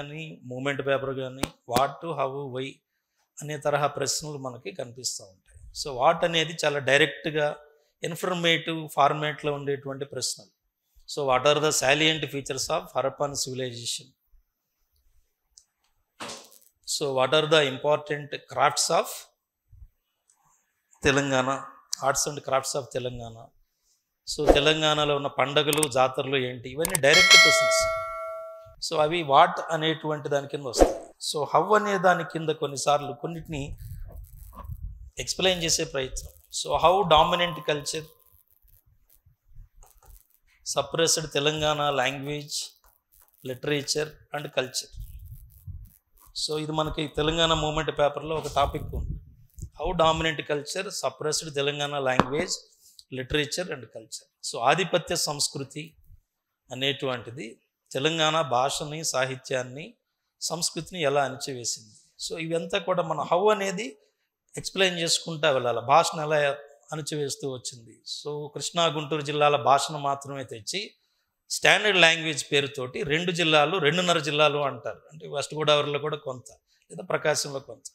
కానీ movement paper కానీ what how why అనే తరహా ప్రశ్నలు మనకి కనిపిస్తూ ఉంటాయి సో వాట్ అనేది చాలా డైరెక్ట్గా ఇన్ఫర్మేటివ్ ఫార్మేట్లో ఉండేటువంటి ప్రశ్నలు so what are the salient features of Harappan civilization so what are the important crafts of Telangana arts and crafts of Telangana so తెలంగాణలో ఉన్న పండగలు జాతరలు ఏంటి ఇవన్నీ డైరెక్ట్ క్వశ్చన్స్ సో అవి వాట్ అనేటువంటి దాని కింద వస్తాయి సో హౌ అనే దాని కింద కొన్నిసార్లు కొన్నిటిని ఎక్స్ప్లెయిన్ చేసే ప్రయత్నం so how dominant culture suppressed Telangana language literature and culture so ఇది మనకి తెలంగాణ మూమెంట్ పేపర్లో ఒక టాపిక్ ఉంది how dominant culture suppressed Telangana language literature and culture so ఆధిపత్య సంస్కృతి అనేటువంటిది తెలంగాణ భాషని సాహిత్యాన్ని సంస్కృతిని ఎలా అణిచివేసింది సో ఇవంతా కూడా మన హౌ అనేది ఎక్స్ప్లెయిన్ చేసుకుంటా వెళ్ళాలి భాషను ఎలా అణిచివేస్తూ వచ్చింది సో కృష్ణా గుంటూరు జిల్లాల భాషను మాత్రమే తెచ్చి స్టాండర్డ్ లాంగ్వేజ్ పేరుతోటి రెండు జిల్లాలు రెండున్నర జిల్లాలు అంటారు అంటే వెస్ట్ గోదావరిలో కూడా కొంత లేదా ప్రకాశంలో కొంత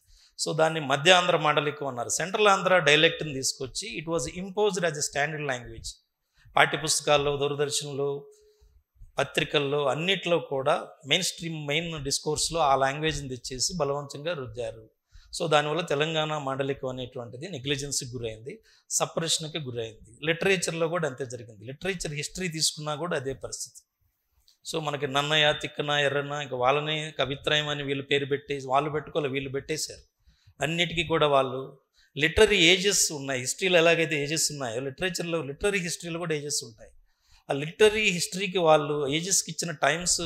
సో దాన్ని మధ్య ఆంధ్ర మాండలికం అన్నారు సెంట్రల్ ఆంధ్ర డైలెక్ట్ని తీసుకొచ్చి it was imposed as a standard language పాఠ్యపుస్తకాల్లో దూరదర్శన్లో పత్రికల్లో అన్నిట్లో కూడా మెయిన్ స్ట్రీమ్ మెయిన్ డిస్కోర్స్లో ఆ లాంగ్వేజ్ని తెచ్చేసి బలవంతంగా రుద్దారు సో దానివల్ల తెలంగాణ మాండలికం అనేటువంటిది నెగ్లిజెన్స్కి గురైంది సపరేషన్కి గురైంది లిటరేచర్లో కూడా అంతే జరిగింది లిటరేచర్ హిస్టరీ తీసుకున్నా కూడా అదే పరిస్థితి సో మనకి నన్నయ తిక్కన ఎర్రన ఇంకా వాళ్ళని కవిత్రయం అని వీళ్ళు పేరు పెట్టే వాళ్ళు పెట్టుకోవాలి వీళ్ళు పెట్టేశారు అన్నిటికీ కూడా వాళ్ళు లిటరీ ఏజెస్ ఉన్నాయి హిస్టరీలో ఎలాగైతే ఏజెస్ ఉన్నాయో లిటరేచర్లో లిటరీ హిస్టరీలో కూడా ఏజెస్ ఉంటాయి ఆ లిటరీ హిస్టరీకి వాళ్ళు ఏజెస్కి ఇచ్చిన టైమ్స్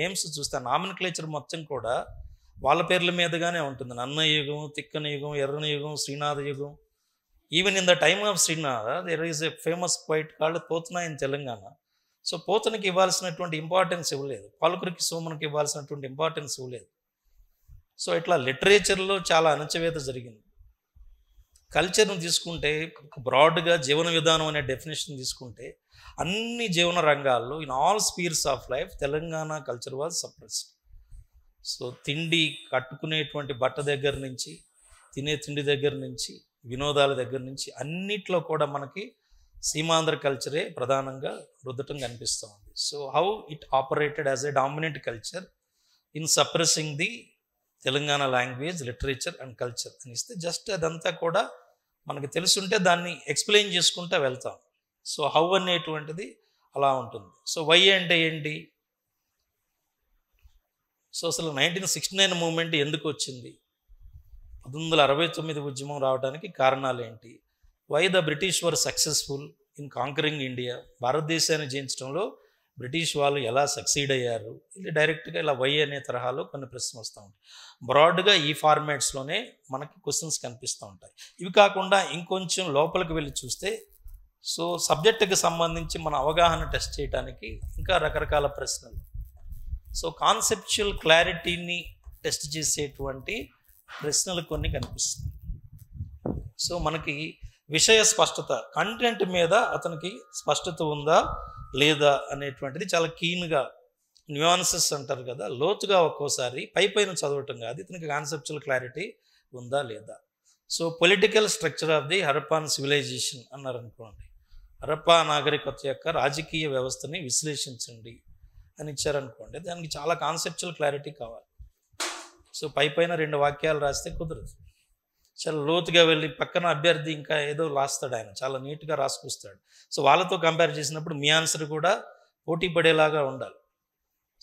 నేమ్స్ చూస్తే నామినిక్లేచర్ మొత్తం కూడా వాళ్ళ పేర్ల మీదగానే ఉంటుంది నన్న యుగం తిక్కన యుగం ఎర్రన యుగం శ్రీనాథ యుగం even in the time of Srinatha there is a famous క్వైట్ కాళ్ళు పోతన ఇన్ తెలంగాణ సో పోతనకి ఇవ్వాల్సినటువంటి ఇంపార్టెన్స్ ఇవ్వలేదు పాలకురికి సోమనకి ఇవ్వాల్సినటువంటి ఇంపార్టెన్స్ ఇవ్వలేదు సో ఇట్లా లిటరేచర్లో చాలా అణచివేత జరిగింది కల్చర్ను తీసుకుంటే బ్రాడ్గా జీవన విధానం అనే డెఫినేషన్ తీసుకుంటే అన్ని జీవన రంగాల్లో in all spheres of life Telangana culture was suppressed so తిండి కట్టుకునేటువంటి బట్ట దగ్గర నుంచి తినే తిండి దగ్గర నుంచి వినోదాల దగ్గర నుంచి అన్నిట్లో కూడా మనకి సీమాంధ్ర కల్చరే ప్రధానంగా రుద్దటం కనిపిస్తూ ఉంది so how it operated as a dominant culture in suppressing the Telangana language literature and culture అని ఇస్తే జస్ట్ అదంతా కూడా మనకు తెలుసుంటే దాన్ని ఎక్స్ప్లెయిన్ చేసుకుంటూ వెళ్తాం సో హౌ అనేటువంటిది అలా ఉంటుంది సో వై అంటే ఏంటి సో అసలు నైన్టీన్ సిక్స్టీ నైన్ మూమెంట్ ఎందుకు వచ్చింది పంతొమ్మిది వందల అరవై తొమ్మిది ఉద్యమం రావడానికి కారణాలు ఏంటి why the British were successful in conquering India భారతదేశాన్ని జయించడంలో బ్రిటిష్ వాళ్ళు ఎలా సక్సీడ్ అయ్యారు ఇది డైరెక్ట్గా ఇలా వై అనే తరహాలో కొన్ని ప్రశ్నలు వస్తూ ఉంటాయి బ్రాడ్గా ఈ ఫార్మాట్స్లోనే మనకి క్వశ్చన్స్ కనిపిస్తూ ఉంటాయి ఇవి కాకుండా ఇంకొంచెం లోపలికి వెళ్ళి చూస్తే సో సబ్జెక్టుకి సంబంధించి మన అవగాహన టెస్ట్ చేయడానికి ఇంకా రకరకాల ప్రశ్నలు సో కాన్సెప్చువల్ క్లారిటీని టెస్ట్ చేసేటువంటి ప్రశ్నలు కొన్ని కనిపిస్తాయి సో మనకి విషయ స్పష్టత కంటెంట్ మీద అతనికి స్పష్టత ఉందా లేదా అనేటువంటిది చాలా కీన్గా న్యూయాన్సెస్ అంటారు కదా లోతుగా ఒక్కోసారి పై పైన చదవటం కాదు ఇతనికి కాన్సెప్చువల్ క్లారిటీ ఉందా లేదా so political structure of the Harappan civilisation అన్నారనుకోండి హరప్పా నాగరికత యొక్క రాజకీయ వ్యవస్థని విశ్లేషించండి అని ఇచ్చారనుకోండి దానికి చాలా కాన్సెప్చువల్ క్లారిటీ కావాలి సో పై పైన రెండు వాక్యాలు రాస్తే కుదరదు చాలా లోతుగా వెళ్ళి పక్కన అభ్యర్థి ఇంకా ఏదో రాస్తాడు ఆయన చాలా నీట్గా రాసుకొస్తాడు సో వాళ్ళతో కంపేర్ చేసినప్పుడు మీ ఆన్సర్ కూడా పోటీ పడేలాగా ఉండాలి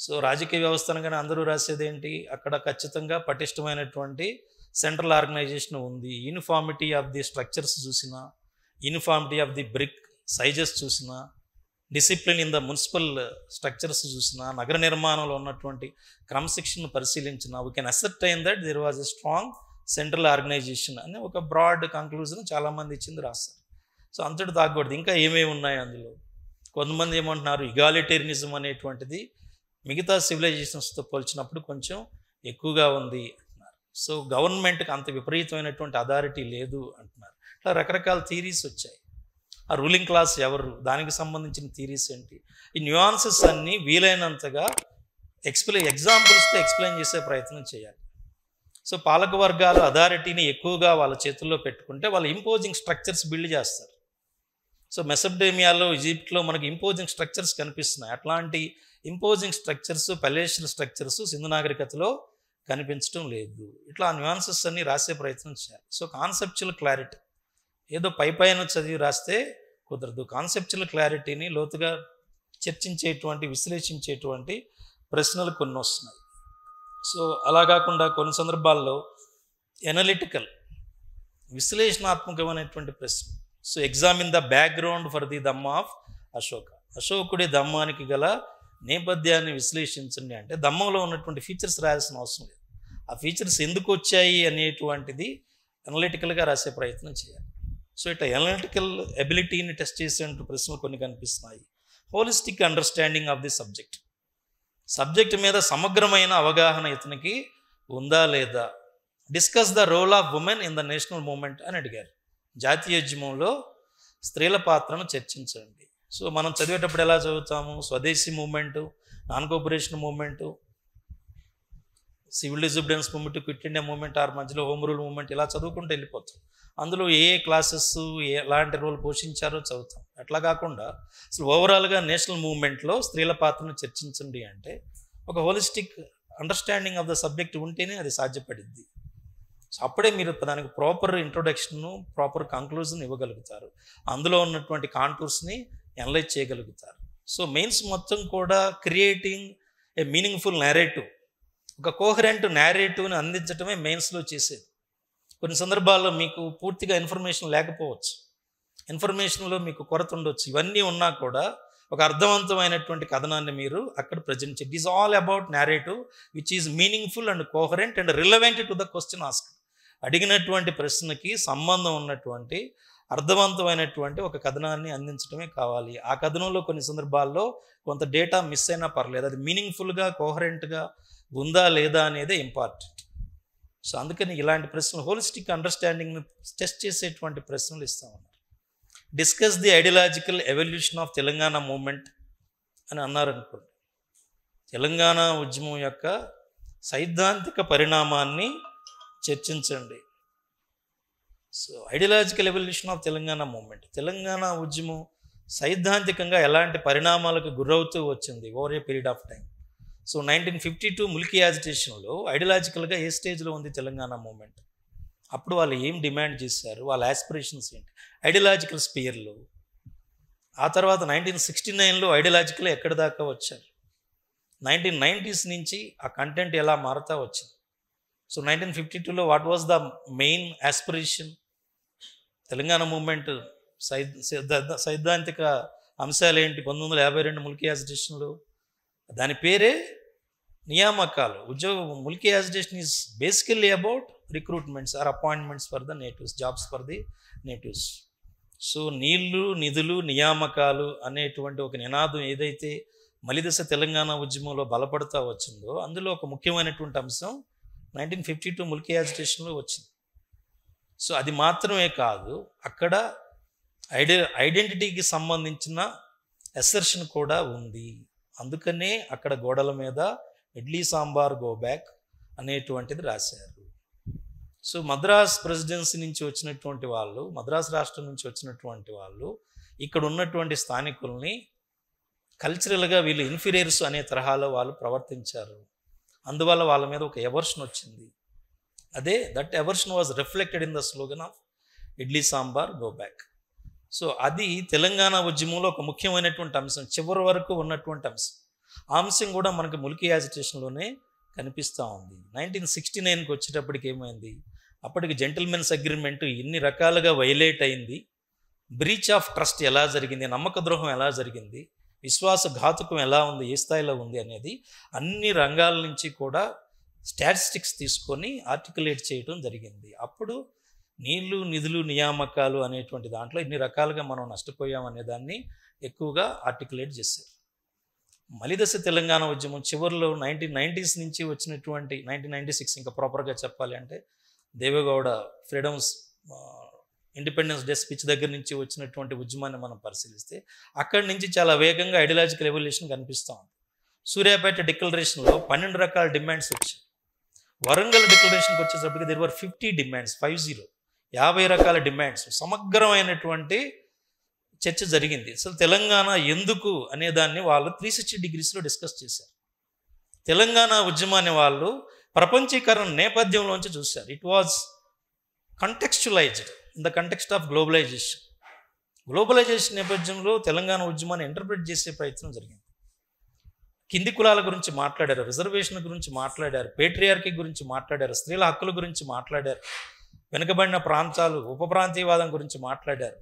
సో రాజకీయ వ్యవస్థను కానీ అందరూ రాసేది ఏంటి అక్కడ ఖచ్చితంగా పటిష్టమైనటువంటి సెంట్రల్ ఆర్గనైజేషన్ ఉంది యూనిఫార్మిటీ ఆఫ్ ది స్ట్రక్చర్స్ చూసినా uniformity of the brick sizes చూసినా discipline in the municipal structures చూసినా నగర నిర్మాణంలో ఉన్నటువంటి క్రమశిక్షణను పరిశీలించినా వీ కెన్ అసెప్ట్ అయిన that there was a strong central organisation అని ఒక బ్రాడ్ కంక్లూజన్ చాలామంది ఇచ్చింది రాస్తారు సో అంతటి దాగకూడదు ఇంకా ఏమేమి ఉన్నాయి అందులో కొంతమంది ఏమంటున్నారు ఇగాలిటేరినిజం అనేటువంటిది మిగతా సివిలైజేషన్స్తో పోల్చినప్పుడు కొంచెం ఎక్కువగా ఉంది అంటున్నారు సో గవర్నమెంట్కి అంత విపరీతమైనటువంటి అథారిటీ లేదు అంటున్నారు ఇట్లా రకరకాల థీరీస్ వచ్చాయి ఆ రూలింగ్ క్లాస్ ఎవరు దానికి సంబంధించిన థీరీస్ ఏంటి ఈ న్యూయాన్సెస్ అన్నీ వీలైనంతగా ఎక్స్ప్లెయిన్ ఎగ్జాంపుల్స్తో ఎక్స్ప్లెయిన్ చేసే ప్రయత్నం చేయాలి సో పాలక వర్గాల అథారిటీని ఎక్కువగా వాళ్ళ చేతుల్లో పెట్టుకుంటే వాళ్ళు ఇంపోజింగ్ స్ట్రక్చర్స్ బిల్డ్ చేస్తారు సో మెసబ్డేమియాలో ఈజిప్ట్లో మనకి ఇంపోజింగ్ స్ట్రక్చర్స్ కనిపిస్తున్నాయి అట్లాంటి imposing structures palatial structures Sindhu నాగరికతలో కనిపించడం లేదు ఇట్లా న్యూయాన్సెస్ అన్ని రాసే ప్రయత్నం చేయాలి సో కాన్సెప్చువల్ క్లారిటీ ఏదో పై పైన చదివి రాస్తే కుదరదు కాన్సెప్చువల్ క్లారిటీని లోతుగా చర్చించేటువంటి విశ్లేషించేటువంటి ప్రశ్నలు కొన్ని వస్తున్నాయి సో అలా కాకుండా కొన్ని సందర్భాల్లో ఎనలిటికల్ విశ్లేషణాత్మకమైనటువంటి ప్రశ్న so exam in the background for the dhamma of Ashoka అశోకుడి దమ్మానికి గల నేపథ్యాన్ని విశ్లేషించండి అంటే దమ్మంలో ఉన్నటువంటి ఫీచర్స్ రాయాల్సిన అవసరం లేదు ఆ ఫీచర్స్ ఎందుకు వచ్చాయి అనేటువంటిది అనలిటికల్గా రాసే ప్రయత్నం చేయాలి సో ఇట్లా ఎనలిటికల్ ఎబిలిటీని టెస్ట్ చేసే ప్రశ్నలు కొన్ని కనిపిస్తున్నాయి holistic understanding of the subject subject మీద సమగ్రమైన అవగాహన ఇతనికి ఉందా లేదా discuss the role of women in the national movement అని అడిగారు జాతీయోద్యమంలో స్త్రీల పాత్రను చర్చించండి సో మనం చదివేటప్పుడు ఎలా చదువుతాము swadeshi movement non cooperation movement civil disciplines movement quit India movement or మధ్యలో హోమ్ రూల్ మూమెంట్ ఇలా చదువుకుంటూ వెళ్ళిపోతాం అందులో ఏ ఏ క్లాసెస్ ఎలాంటి రోల్ పోషించారో చదువుతాం అట్లా కాకుండా అసలు ఓవరాల్గా నేషనల్ మూవ్మెంట్లో స్త్రీల పాత్రను చర్చించండి అంటే ఒక holistic understanding of the subject ఉంటేనే అది సాధ్యపడిద్ది సో అప్పుడే మీరు దానికి ప్రాపర్ ఇంట్రొడక్షన్ను ప్రాపర్ కంక్లూజన్ ఇవ్వగలుగుతారు అందులో ఉన్నటువంటి కాంటూర్స్ని ఎనలైజ్ చేయగలుగుతారు సో మెయిన్స్ మొత్తం కూడా క్రియేటింగ్ ఏ మీనింగ్ఫుల్ నేరేటివ్ ఒక కోహరెంట్ నేరేటివ్ని అందించటమే మెయిన్స్లో చేసేది కొన్ని సందర్భాల్లో మీకు పూర్తిగా ఇన్ఫర్మేషన్ లేకపోవచ్చు ఇన్ఫర్మేషన్లో మీకు కొరత ఉండొచ్చు ఇవన్నీ ఉన్నా కూడా ఒక అర్థవంతమైనటువంటి కథనాన్ని మీరు అక్కడ present it is all about narrative which is meaningful and coherent and relevant to the question ask అడిగినటువంటి ప్రశ్నకి సంబంధం ఉన్నటువంటి అర్థవంతమైనటువంటి ఒక కథనాన్ని అందించడమే కావాలి ఆ కథనంలో కొన్ని సందర్భాల్లో కొంత డేటా మిస్ అయినా పర్లేదు అది మీనింగ్ఫుల్గా కోహరెంట్గా ఉందా లేదా అనేది ఇంపార్టెంట్ సో అందుకని ఇలాంటి ప్రశ్నలు హోలిస్టిక్ అండర్స్టాండింగ్ని టెస్ట్ చేసేటువంటి ప్రశ్నలు ఇస్తామన్నారు discuss the ideological evolution of Telangana movement అని అన్నారనుకోండి తెలంగాణ ఉద్యమం యొక్క సైద్ధాంతిక పరిణామాన్ని చర్చించండి so ideological evolution of Telangana movement Telangana ఉద్యమం సైద్ధాంతికంగా ఎలాంటి పరిణామాలకు గురవుతూ వచ్చింది over a period of time so nineteen fifty two Mulki యాజిటేషన్లో ఐడియాలజికల్గా ఏ స్టేజ్లో ఉంది తెలంగాణ మూమెంట్ అప్పుడు వాళ్ళు ఏం డిమాండ్ చేశారు వాళ్ళ యాస్పిరేషన్స్ ఏంటి ఐడియాలజికల్ స్పియర్లు ఆ తర్వాత నైన్టీన్ సిక్స్టీ నైన్లో ఐడియాలజికల్ ఎక్కడి దాకా వచ్చారు నైన్టీన్ నైంటీస్ నుంచి ఆ కంటెంట్ ఎలా మారుతా వచ్చింది సో నైన్టీన్ ఫిఫ్టీ టూలో what was the main aspiration Telangana movement సైద్ధాంతిక అంశాలు ఏంటి పంతొమ్మిది వందల యాభై రెండు ముల్కీ యాజిటేషన్లు దాని పేరే నియామకాలు ఉద్యోగ Mulki agitation is basically about recruitments or appointments for the natives jobs for the natives so నీళ్లు నిధులు నియామకాలు అనేటువంటి ఒక నినాదం ఏదైతే మలిదశ తెలంగాణ ఉద్యమంలో బలపడతా వచ్చిందో అందులో ఒక ముఖ్యమైనటువంటి అంశం నైన్టీన్ ఫిఫ్టీ టూ ముల్కీ యాజిటేషన్లో వచ్చింది సో అది మాత్రమే కాదు అక్కడ ఐడె ఐడెంటిటీకి సంబంధించిన ఎసర్షన్ కూడా ఉంది అందుకనే అక్కడ గోడల మీద ఇడ్లీ సాంబార్ గో బ్యాక్ అనేటువంటిది రాశారు సో మద్రాస్ ప్రెసిడెన్సీ నుంచి వచ్చినటువంటి వాళ్ళు మద్రాస్ రాష్ట్రం నుంచి వచ్చినటువంటి వాళ్ళు ఇక్కడ ఉన్నటువంటి స్థానికుల్ని కల్చరల్గా వీళ్ళు ఇన్ఫీరియర్స్ అనే తరహాలో వాళ్ళు ప్రవర్తించారు అందువల్ల వాళ్ళ మీద ఒక ఎవర్షన్ వచ్చింది అదే that aversion was reflected in the slogan of idli sambar go back so అది తెలంగాణ ఉద్యమంలో ఒక ముఖ్యమైనటువంటి అంశం చివరి వరకు ఉన్నటువంటి అంశం ఆ అంశం కూడా మనకు ములికి యాజిటేషన్లోనే కనిపిస్తూ ఉంది నైన్టీన్ సిక్స్టీ నైన్కి వచ్చేటప్పటికి ఏమైంది అప్పటికి జెంటిల్మెన్స్ అగ్రిమెంట్ ఇన్ని రకాలుగా వైలేట్ అయింది బ్రీచ్ ఆఫ్ ట్రస్ట్ ఎలా జరిగింది నమ్మక ద్రోహం ఎలా జరిగింది ఘాతుకం ఎలా ఉంది ఏ స్థాయిలో ఉంది అనేది అన్ని రంగాల నుంచి కూడా స్టాటిస్టిక్స్ తీసుకొని ఆర్టికులేట్ చేయడం జరిగింది అప్పుడు నీళ్లు నిధులు నియామకాలు అనేటువంటి దాంట్లో ఇన్ని రకాలుగా మనం నష్టపోయామనే దాన్ని ఎక్కువగా ఆర్టికులేట్ చేశారు మలిదశ తెలంగాణ ఉద్యమం చివరిలో నైన్టీన్ నైంటీస్ నుంచి వచ్చినటువంటి నైన్టీన్ నైంటీ సిక్స్ ఇంకా ప్రాపర్గా చెప్పాలి అంటే Deve Gowda freedoms independence day speech దగ్గర నుంచి వచ్చినటువంటి ఉద్యమాన్ని మనం పరిశీలిస్తే అక్కడి నుంచి చాలా వేగంగా ఐడియాలజికల్ రెవల్యూషన్ కనిపిస్తూ ఉంది సూర్యాపేట డిక్లరేషన్లో పన్నెండు రకాల డిమాండ్స్ వచ్చాయి వరంగల్ డిక్లరేషన్కి వచ్చేసరికి there were fifty demands five zero యాభై రకాల డిమాండ్స్ సమగ్రమైనటువంటి చర్చ జరిగింది అసలు తెలంగాణ ఎందుకు అనే దాన్ని వాళ్ళు త్రీ సిక్స్టీ డిగ్రీస్లో డిస్కస్ చేశారు తెలంగాణ ఉద్యమాన్ని వాళ్ళు ప్రపంచీకరణ నేపథ్యంలోంచి చూశారు it was contextualised in the context of globalisation globalisation నేపథ్యంలో తెలంగాణ ఉద్యమాన్ని ఇంటర్ప్రిట్ చేసే ప్రయత్నం జరిగింది కింది కులాల గురించి మాట్లాడారు రిజర్వేషన్ గురించి మాట్లాడారు పేట్రియార్కి గురించి మాట్లాడారు స్త్రీల హక్కుల గురించి మాట్లాడారు వెనుకబడిన ప్రాంతాలు ఉప ప్రాంతీయవాదం గురించి మాట్లాడారు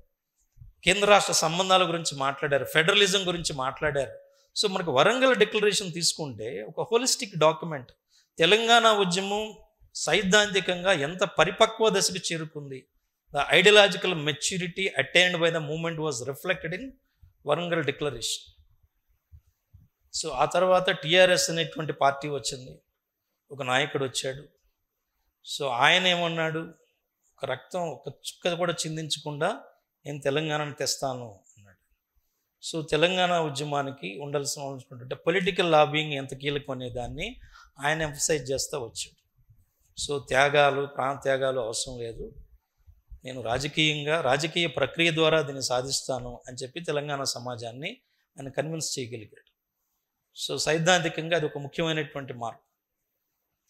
కేంద్ర రాష్ట్ర సంబంధాల గురించి మాట్లాడారు ఫెడరలిజం గురించి మాట్లాడారు సో మనకు వరంగల్ డిక్లరేషన్ తీసుకుంటే ఒక హోలిస్టిక్ డాక్యుమెంట్ తెలంగాణ ఉద్యమం సైద్ధాంతికంగా ఎంత పరిపక్వ దశకు చేరుకుంది the ideological maturity attained by the movement was reflected in Warangal declaration so ఆ తర్వాత టీఆర్ఎస్ అనేటువంటి పార్టీ వచ్చింది ఒక నాయకుడు వచ్చాడు సో ఆయన ఏమన్నాడు ఒక రక్తం ఒక చుక్క కూడా చిందించకుండా నేను తెలంగాణను తెస్తాను అన్నాడు సో తెలంగాణ ఉద్యమానికి ఉండాల్సిన పొలిటికల్ లాబింగ్ ఎంత కీలకం అనే దాన్ని ఆయన ఎంఫసైజ్ చేస్తూ వచ్చాడు సో త్యాగాలు ప్రాణ త్యాగాలు అవసరం లేదు నేను రాజకీయంగా రాజకీయ ప్రక్రియ ద్వారా దీన్ని సాధిస్తాను అని చెప్పి తెలంగాణ సమాజాన్ని ఆయన కన్విన్స్ చేయగలిగాడు సో సైద్ధాంతికంగా అది ఒక ముఖ్యమైనటువంటి మార్పు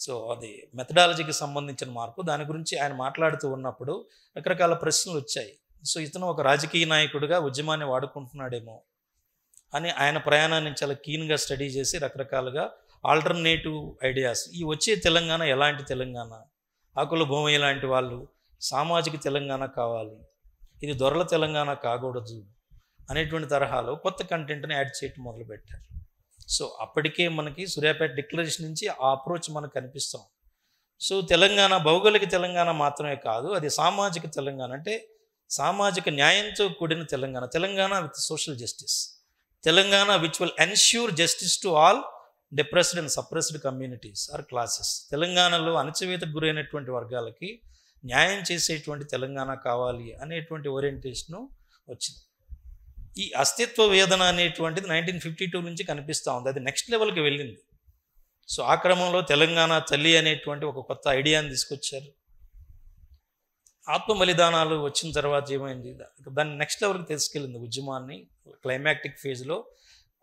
సో అది మెథడాలజీకి సంబంధించిన మార్పు దాని గురించి ఆయన మాట్లాడుతూ ఉన్నప్పుడు రకరకాల ప్రశ్నలు వచ్చాయి సో ఇతను ఒక రాజకీయ నాయకుడిగా ఉద్యమాన్ని వాడుకుంటున్నాడేమో అని ఆయన ప్రయాణాన్ని చాలా క్లీన్గా స్టడీ చేసి రకరకాలుగా ఆల్టర్నేటివ్ ఐడియాస్ ఈ వచ్చే తెలంగాణ ఎలాంటి తెలంగాణ ఆకుల భూమి ఇలాంటి వాళ్ళు సామాజిక తెలంగాణ కావాలి ఇది దొరల తెలంగాణ కాకూడదు అనేటువంటి తరహాలో కొత్త కంటెంట్ని యాడ్ చేయటం మొదలుపెట్టారు సో అప్పటికే మనకి సూర్యాపేట డిక్లరేషన్ నుంచి ఆ అప్రోచ్ మనకు కనిపిస్తాం సో తెలంగాణ భౌగోళిక తెలంగాణ మాత్రమే కాదు అది సామాజిక తెలంగాణ అంటే సామాజిక న్యాయంతో కూడిన Telangana Telangana with social justice Telangana which will ensure justice to all depressed and suppressed communities or classes తెలంగాణలో అణచివేతకు గురైనటువంటి వర్గాలకి న్యాయం చేసేటువంటి తెలంగాణ కావాలి అనేటువంటి ఓరియంటేషను వచ్చింది ఈ అస్తిత్వ వేదన అనేటువంటిది నైన్టీన్ ఫిఫ్టీ టూ నుంచి కనిపిస్తూ ఉంది అది నెక్స్ట్ లెవెల్కి వెళ్ళింది సో ఆ క్రమంలో తెలంగాణ తల్లి అనేటువంటి ఒక కొత్త ఐడియాని తీసుకొచ్చారు ఆత్మ బలిదానాలు వచ్చిన తర్వాత ఏమైంది దాన్ని నెక్స్ట్ లెవెల్కి తీసుకెళ్ళింది ఉద్యమాన్ని క్లైమాక్టిక్ ఫేజ్లో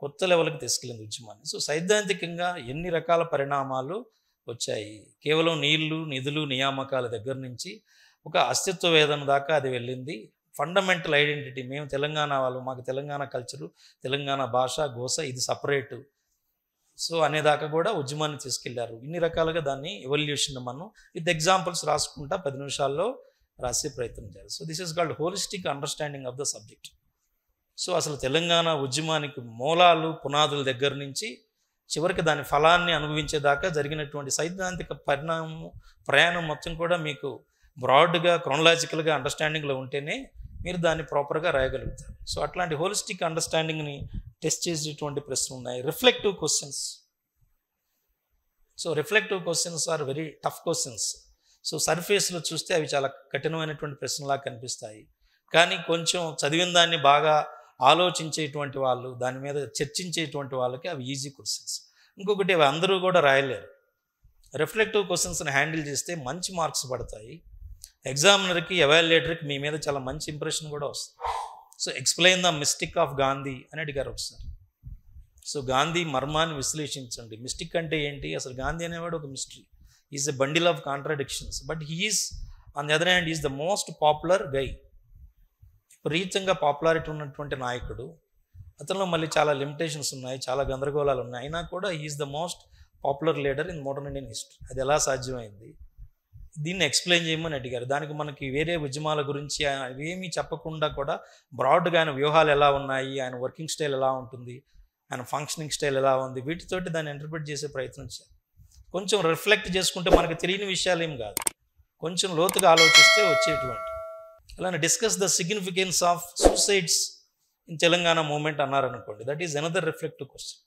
కొత్త లెవెల్కి తీసుకెళ్ళింది ఉద్యమాన్ని సో సైద్ధాంతికంగా ఎన్ని రకాల పరిణామాలు వచ్చాయి కేవలం నీళ్లు నిధులు నియామకాల దగ్గర నుంచి ఒక అస్తిత్వ వేదన దాకా అది వెళ్ళింది ఫండమెంటల్ ఐడెంటిటీ మేము తెలంగాణ వాళ్ళు మాకు తెలంగాణ కల్చరు తెలంగాణ భాష గోస ఇది సపరేటు సో అనేదాకా కూడా ఉద్యమాన్ని తీసుకెళ్లారు ఇన్ని రకాలుగా దాన్ని ఎవల్యూషన్ మనం విత్ ఎగ్జాంపుల్స్ రాసుకుంటా పది నిమిషాల్లో రాసే ప్రయత్నం చేయాలి so this is called holistic understanding of the subject so అసలు తెలంగాణ ఉద్యమానికి మూలాలు పునాదుల దగ్గర నుంచి చివరికి దాని ఫలాన్ని అనుభవించేదాకా జరిగినటువంటి సైద్ధాంతిక పరిణామం ప్రయాణం మొత్తం కూడా మీకు బ్రాడ్గా క్రోనలాజికల్గా అండర్స్టాండింగ్లో ఉంటేనే మీరు దాన్ని ప్రాపర్గా రాయగలుగుతారు సో అట్లాంటి హోలిస్టిక్ అండర్స్టాండింగ్ని టెస్ట్ చేసేటువంటి ప్రశ్నలు ఉన్నాయి reflective questions so reflective questions are very tough questions so సర్ఫేస్లో చూస్తే అవి చాలా కఠినమైనటువంటి ప్రశ్నలా కనిపిస్తాయి కానీ కొంచెం చదివిన దాన్ని బాగా ఆలోచించేటువంటి వాళ్ళు దాని మీద చర్చించేటువంటి వాళ్ళకి అవి ఈజీ క్వశ్చన్స్ ఇంకొకటి అవి అందరూ కూడా రాయలేరు రిఫ్లెక్టివ్ క్వశ్చన్స్ని హ్యాండిల్ చేస్తే మంచి మార్క్స్ పడతాయి ఎగ్జామినర్కి ఎవాల్యుయేటర్కి మీ మీద చాలా మంచి ఇంప్రెషన్ కూడా వస్తుంది so explain the mystic of Gandhi అని అడిగారు ఒకసారి సో గాంధీ మర్మాన్ని విశ్లేషించండి మిస్టిక్ అంటే ఏంటి అసలు గాంధీ అనేవాడు ఒక mystery is a bundle of contradictions but he's on the other hand is the most popular guy విపరీతంగా పాపులారిటీ ఉన్నటువంటి నాయకుడు అతనిలో మళ్ళీ చాలా లిమిటేషన్స్ ఉన్నాయి చాలా గందరగోళాలు ఉన్నాయి అయినా కూడా is the most popular leader in modern Indian history అది ఎలా సాధ్యమైంది దీన్ని ఎక్స్ప్లెయిన్ చేయమని అడిగారు దానికి మనకి వేరే ఉద్యమాల గురించి ఏమీ చెప్పకుండా కూడా బ్రాడ్గా ఆయన వ్యూహాలు ఎలా ఉన్నాయి ఆయన వర్కింగ్ స్టైల్ ఎలా ఉంటుంది ఆయన ఫంక్షనింగ్ స్టైల్ ఎలా ఉంది వీటితోటి దాన్ని ఇంటర్ప్రిట్ చేసే ప్రయత్నం చేయాలి కొంచెం రిఫ్లెక్ట్ చేసుకుంటే మనకు తెలియని విషయాలు ఏం కాదు కొంచెం లోతుగా ఆలోచిస్తే వచ్చేటువంటి అలానే discuss the significance of suicides in Telangana movement అన్నారనుకోండి that is another reflective question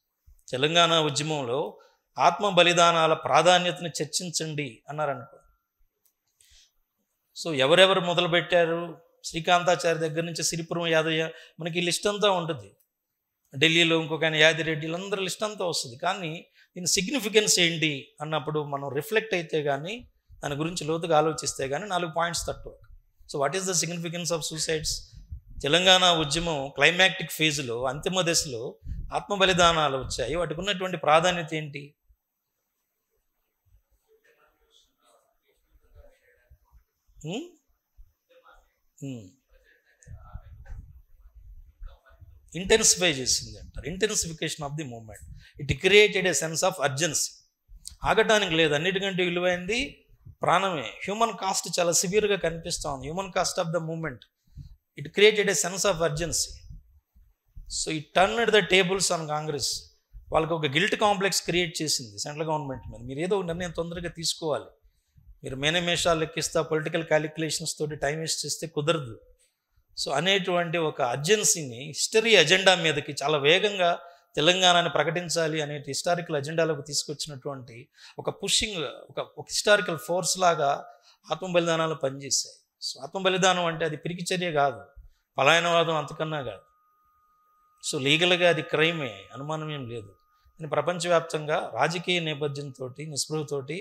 Telangana ఉద్యమంలో ఆత్మ బలిదానాల ప్రాధాన్యతను చర్చించండి అన్నారనుకోండి సో ఎవరెవరు మొదలుపెట్టారు శ్రీకాంతాచారి దగ్గర నుంచి సిరిపురం యాదయ్య మనకి లిస్ట్ అంతా ఉంటుంది ఢిల్లీలో ఇంకొక ఆయన యాదిరెడ్డి వీళ్ళందరూ లిస్ట్ అంతా వస్తుంది కానీ దీని సిగ్నిఫికెన్స్ ఏంటి అన్నప్పుడు మనం రిఫ్లెక్ట్ అయితే కానీ దాని గురించి లోతుగా ఆలోచిస్తే కానీ నాలుగు పాయింట్స్ తక్కువ so what is the significance of suicides Telangana ఉద్యమం క్లైమాక్టిక్ ఫేజ్లో అంతిమ దశలో ఆత్మ బలిదానాలు వచ్చాయి వాటికి ఉన్నటువంటి ప్రాధాన్యత ఏంటి ఇంటెన్సిఫై hmm? hmm. చేసింది అంటారు intensification of the movement it created a sense of urgency ఆగటానికి లేదు అన్నిటికంటే విలువైంది ప్రాణమే హ్యూమన్ కాస్ట్ చాలా సివియర్గా కనిపిస్తూ ఉంది human cost of the movement it created a sense of urgency so it turn the tables on Congress వాళ్ళకి ఒక గిల్ట్ కాంప్లెక్స్ క్రియేట్ చేసింది సెంట్రల్ గవర్నమెంట్ మీద మీరు ఏదో నిర్ణయం తొందరగా తీసుకోవాలి మీరు మేనమేషాలు లెక్కిస్తా పొలిటికల్ క్యాలిక్యులేషన్స్ తోటి టైం వేస్ట్ చేస్తే కుదరదు సో అనేటువంటి ఒక అర్జెన్సీని హిస్టరీ ఎజెండా మీదకి చాలా వేగంగా తెలంగాణని ప్రకటించాలి అనే హిస్టారికల్ అజెండాలోకి తీసుకొచ్చినటువంటి ఒక పుషింగ్ ఒక ఒక హిస్టారికల్ ఫోర్స్ లాగా ఆత్మ బలిదానాలు పనిచేశాయి సో ఆత్మ బలిదానం అంటే అది పిరికి చర్య కాదు పలాయనవాదం అంతకన్నా కాదు సో లీగల్గా అది క్రైమే అనుమానం ఏం లేదు కానీ ప్రపంచవ్యాప్తంగా రాజకీయ నేపథ్యంతో నిస్పృహతోటి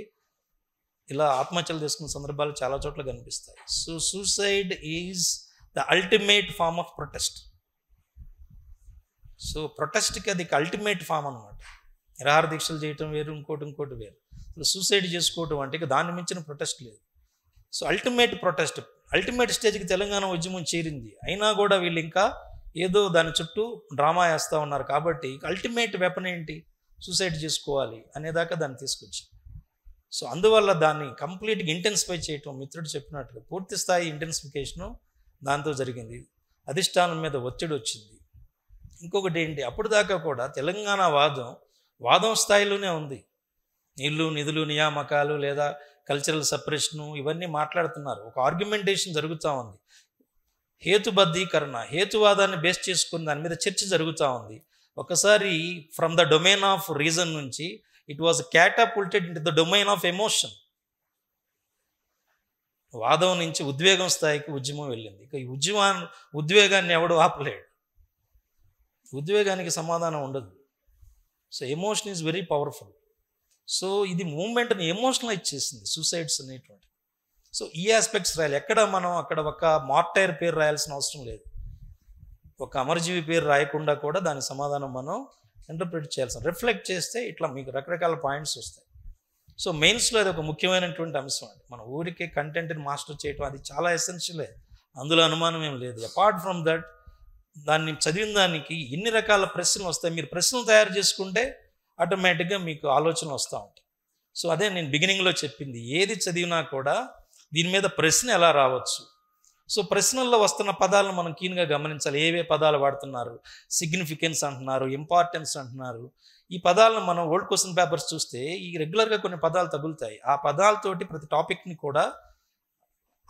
ఇలా ఆత్మహత్యలు తీసుకున్న సందర్భాలు చాలా చోట్ల కనిపిస్తాయి so suicide is the ultimate form of protest so ప్రొటెస్ట్కి అది అల్టిమేట్ ఫామ్ అనమాట నిరాహార దీక్షలు చేయటం వేరు ఇంకోటి ఇంకోటి వేరు సూసైడ్ చేసుకోవటం అంటే ఇక దాన్ని మించిన ప్రొటెస్ట్ లేదు సో అల్టిమేట్ ప్రొటెస్ట్ అల్టిమేట్ స్టేజ్కి తెలంగాణ ఉద్యమం చేరింది అయినా కూడా వీళ్ళు ఇంకా ఏదో దాని చుట్టూ డ్రామా వేస్తూ ఉన్నారు కాబట్టి అల్టిమేట్ వెపన్ ఏంటి సూసైడ్ చేసుకోవాలి అనేదాకా దాన్ని తీసుకొచ్చింది సో అందువల్ల దాన్ని కంప్లీట్గా ఇంటెన్సిఫై చేయటం మిత్రుడు చెప్పినట్లు పూర్తి స్థాయి ఇంటెన్సిఫికేషను దాంతో జరిగింది అధిష్టానం మీద ఒత్తిడి వచ్చింది ఇంకొకటి ఏంటి అప్పుడు దాకా కూడా తెలంగాణ వాదం వాదం స్థాయిలోనే ఉంది నీళ్లు నిధులు నియామకాలు లేదా కల్చరల్ సపరేషను ఇవన్నీ మాట్లాడుతున్నారు ఒక ఆర్గ్యుమెంటేషన్ జరుగుతూ ఉంది హేతుబద్ధీకరణ హేతువాదాన్ని బేస్ చేసుకుని దాని మీద చర్చ జరుగుతూ ఉంది ఒకసారి from the domain of reason నుంచి it was catapulted in the domain of emotion వాదం నుంచి ఉద్వేగం స్థాయికి ఉద్యమం వెళ్ళింది ఇక ఈ ఉద్యమా ఉద్వేగాన్ని ఎవడు ఆపలేడు ఉద్వేగానికి సమాధానం ఉండదు so emotion is very powerful so ఇది మూమెంట్ని ఎమోషనలైజ్ చేసింది సూసైడ్స్ అనేటువంటి సో ఈ ఆస్పెక్ట్స్ రాయాలి ఎక్కడ మనం అక్కడ ఒక మార్టైర్ పేరు రాయాల్సిన అవసరం లేదు ఒక అమరజీవి పేరు రాయకుండా కూడా దాని సమాధానం మనం ఇంటర్ప్రిట్ చేయాల్సి రిఫ్లెక్ట్ చేస్తే ఇట్లా మీకు రకరకాల పాయింట్స్ వస్తాయి సో మెయిన్స్లో అది ఒక ముఖ్యమైనటువంటి అంశం అండి మన ఊరికే కంటెంట్ని మాస్టర్ చేయటం అది చాలా ఎసెన్షియలే అందులో అనుమానం ఏం లేదు అపార్ట్ ఫ్రమ్ దట్ దాన్ని చదివిన దానికి ఎన్ని రకాల ప్రశ్నలు వస్తాయి మీరు ప్రశ్నలు తయారు చేసుకుంటే ఆటోమేటిక్గా మీకు ఆలోచన వస్తూ ఉంటాయి సో అదే నేను బిగినింగ్లో చెప్పింది ఏది చదివినా కూడా దీని మీద ప్రశ్న ఎలా రావచ్చు సో ప్రశ్నల్లో వస్తున్న పదాలను మనం కీన్గా గమనించాలి ఏవే పదాలు వాడుతున్నారు సిగ్నిఫికెన్స్ అంటున్నారు ఇంపార్టెన్స్ అంటున్నారు ఈ పదాలను మనం ఓల్డ్ క్వశ్చన్ పేపర్స్ చూస్తే ఈ రెగ్యులర్గా కొన్ని పదాలు తగులుతాయి ఆ పదాలతోటి ప్రతి టాపిక్ని కూడా